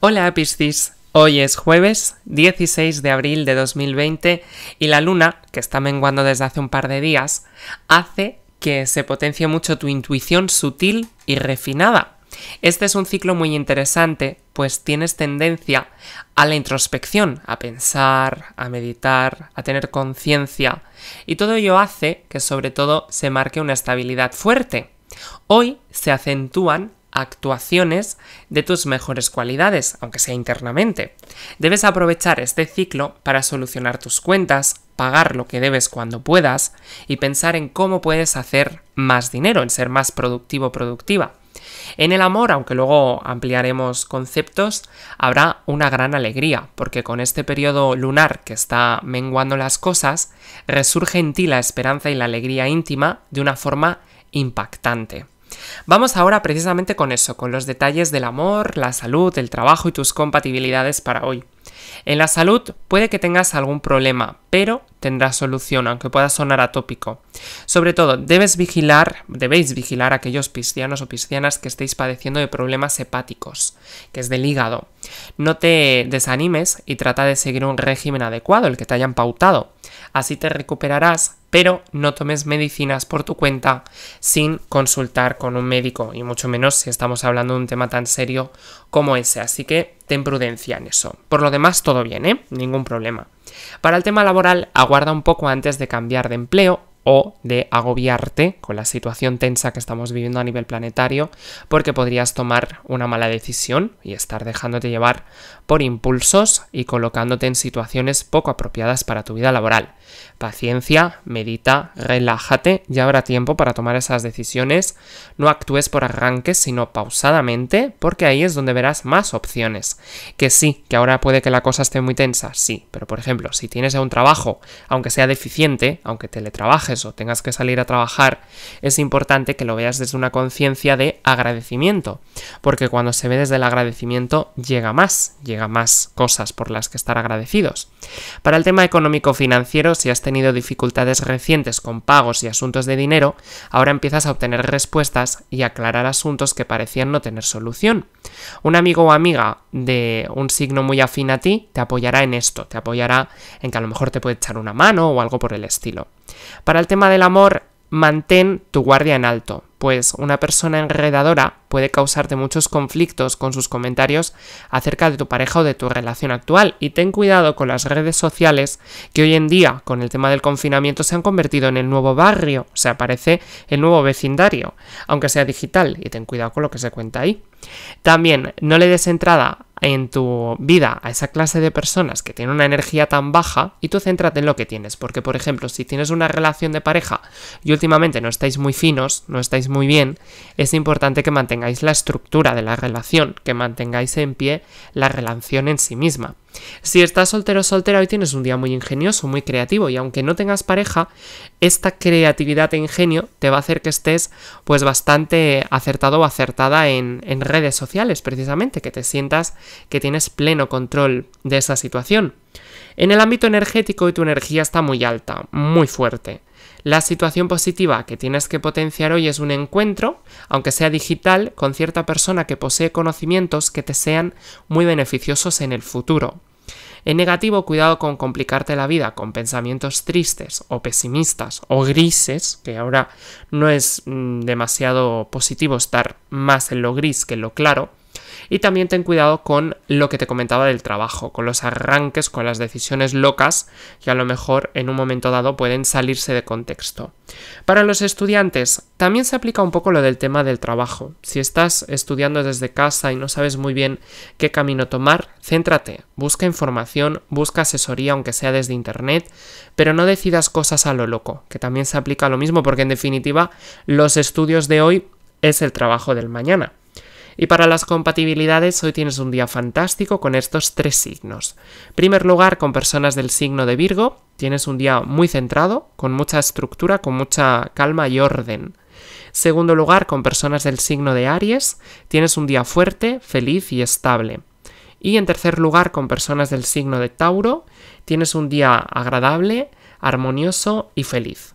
Hola Piscis, hoy es jueves 16 de abril de 2020 y la luna, que está menguando desde hace un par de días, hace que se potencie mucho tu intuición sutil y refinada. Este es un ciclo muy interesante, pues tienes tendencia a la introspección, a pensar, a meditar, a tener conciencia, y todo ello hace que sobre todo se marque una estabilidad fuerte. Hoy se acentúan actuaciones de tus mejores cualidades, aunque sea internamente. Debes aprovechar este ciclo para solucionar tus cuentas, pagar lo que debes cuando puedas y pensar en cómo puedes hacer más dinero, en ser más productivo productiva. En el amor, aunque luego ampliaremos conceptos, habrá una gran alegría, porque con este periodo lunar que está menguando las cosas, resurge en ti la esperanza y la alegría íntima de una forma impactante. Vamos ahora precisamente con eso, con los detalles del amor, la salud, el trabajo y tus compatibilidades para hoy. En la salud puede que tengas algún problema, pero tendrás solución, aunque pueda sonar atópico. Sobre todo, debes vigilar, debéis vigilar a aquellos piscianos o piscianas que estéis padeciendo de problemas hepáticos, que es del hígado. No te desanimes y trata de seguir un régimen adecuado, el que te hayan pautado. Así te recuperarás pero no tomes medicinas por tu cuenta sin consultar con un médico y mucho menos si estamos hablando de un tema tan serio como ese, así que ten prudencia en eso. Por lo demás todo bien, ¿eh? Ningún problema. Para el tema laboral, aguarda un poco antes de cambiar de empleo o de agobiarte con la situación tensa que estamos viviendo a nivel planetario, porque podrías tomar una mala decisión y estar dejándote llevar por impulsos y colocándote en situaciones poco apropiadas para tu vida laboral. Paciencia, medita, relájate, ya habrá tiempo para tomar esas decisiones, no actúes por arranques, sino pausadamente, porque ahí es donde verás más opciones. Que sí, que ahora puede que la cosa esté muy tensa, sí, pero por ejemplo, si tienes un trabajo, aunque sea deficiente, aunque teletrabajes, o tengas que salir a trabajar, es importante que lo veas desde una conciencia de agradecimiento, porque cuando se ve desde el agradecimiento llega más, llega más cosas por las que estar agradecidos. Para el tema económico-financiero, si has tenido dificultades recientes con pagos y asuntos de dinero, ahora empiezas a obtener respuestas y aclarar asuntos que parecían no tener solución. Un amigo o amiga de un signo muy afín a ti te apoyará en esto, te apoyará en que a lo mejor te puede echar una mano o algo por el estilo. Para el tema del amor, mantén tu guardia en alto pues una persona enredadora puede causarte muchos conflictos con sus comentarios acerca de tu pareja o de tu relación actual. Y ten cuidado con las redes sociales que hoy en día, con el tema del confinamiento, se han convertido en el nuevo barrio, o aparece el nuevo vecindario, aunque sea digital, y ten cuidado con lo que se cuenta ahí. También no le des entrada en tu vida a esa clase de personas que tienen una energía tan baja y tú céntrate en lo que tienes, porque por ejemplo, si tienes una relación de pareja y últimamente no estáis muy finos, no estáis muy bien, es importante que mantengáis la estructura de la relación, que mantengáis en pie la relación en sí misma. Si estás soltero o soltera, hoy tienes un día muy ingenioso, muy creativo, y aunque no tengas pareja, esta creatividad e ingenio te va a hacer que estés pues bastante acertado o acertada en, redes sociales, precisamente, que te sientas que tienes pleno control de esa situación. En el ámbito energético, tu energía está muy alta, muy fuerte. La situación positiva que tienes que potenciar hoy es un encuentro, aunque sea digital, con cierta persona que posee conocimientos que te sean muy beneficiosos en el futuro. En negativo, cuidado con complicarte la vida con pensamientos tristes o pesimistas o grises, que ahora no es mm, demasiado positivo estar más en lo gris que en lo claro, y también ten cuidado con lo que te comentaba del trabajo, con los arranques, con las decisiones locas que a lo mejor en un momento dado pueden salirse de contexto. Para los estudiantes también se aplica un poco lo del tema del trabajo. Si estás estudiando desde casa y no sabes muy bien qué camino tomar, céntrate, busca información, busca asesoría aunque sea desde internet, pero no decidas cosas a lo loco, que también se aplica lo mismo porque en definitiva los estudios de hoy es el trabajo del mañana. Y para las compatibilidades, hoy tienes un día fantástico con estos tres signos. En primer lugar, con personas del signo de Virgo, tienes un día muy centrado, con mucha estructura, con mucha calma y orden. Segundo lugar, con personas del signo de Aries, tienes un día fuerte, feliz y estable. Y en tercer lugar, con personas del signo de Tauro, tienes un día agradable, armonioso y feliz.